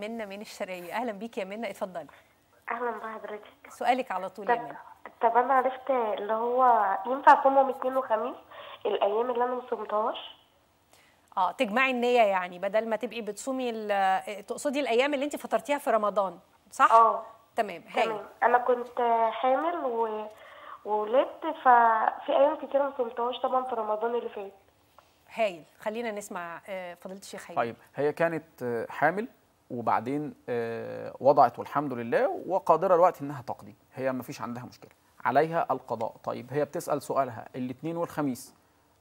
منا من الشرقية اهلا بيك يا منا اتفضلي اهلا بحضرتك سؤالك على طول يا منا طب انا عرفت اللي هو ينفع اصوم يوم اثنين وخميس الايام اللي انا ما صمتهاش اه تجمعي النيه يعني بدل ما تبقي بتصومي تقصدي الايام اللي انت فطرتيها في رمضان صح اه تمام هاي انا كنت حامل و... وولدت ففي ايام كتير ما صومتهاش طبعا في رمضان اللي فات هايل خلينا نسمع آه، فضيله الشيخ هايل طيب هي كانت آه، حامل وبعدين آه، وضعت والحمد لله وقادره الوقت انها تقضي هي ما فيش عندها مشكله عليها القضاء طيب هي بتسال سؤالها الاثنين والخميس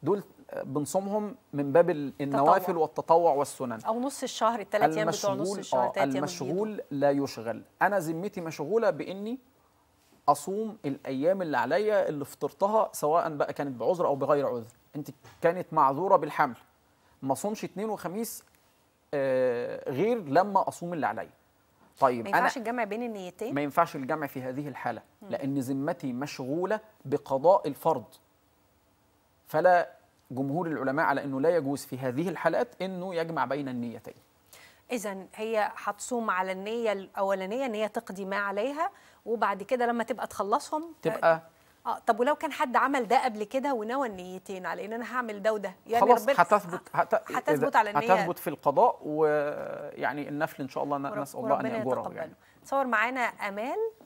دول آه، بنصومهم من باب النوافل والتطوع والسنن او نص الشهر الثلاث ايام بتوع نص الشهر آه، ايام المشغول لا يشغل انا ذمتي مشغوله باني اصوم الايام اللي عليا اللي فطرتها سواء بقى كانت بعذر او بغير عذر انت كانت معذوره بالحمل ما صومش اثنين وخميس آه، غير لما اصوم اللي عليا طيب ما ينفعش الجمع بين النيتين ما ينفعش الجمع في هذه الحاله مم. لان ذمتي مشغوله بقضاء الفرض فلا جمهور العلماء على انه لا يجوز في هذه الحالات انه يجمع بين النيتين اذا هي هتصوم على النيه الاولانيه ان هي تقضي ما عليها وبعد كده لما تبقى تخلصهم تبقى اه طب ولو كان حد عمل ده قبل كده ونوى النيتين على ان انا هعمل ده وده يعني خلاص هتثبت هت... هتثبت على النيه هتثبت في القضاء ويعني النفل ان شاء الله نسال الله ان ياجره يعني تصور معانا امال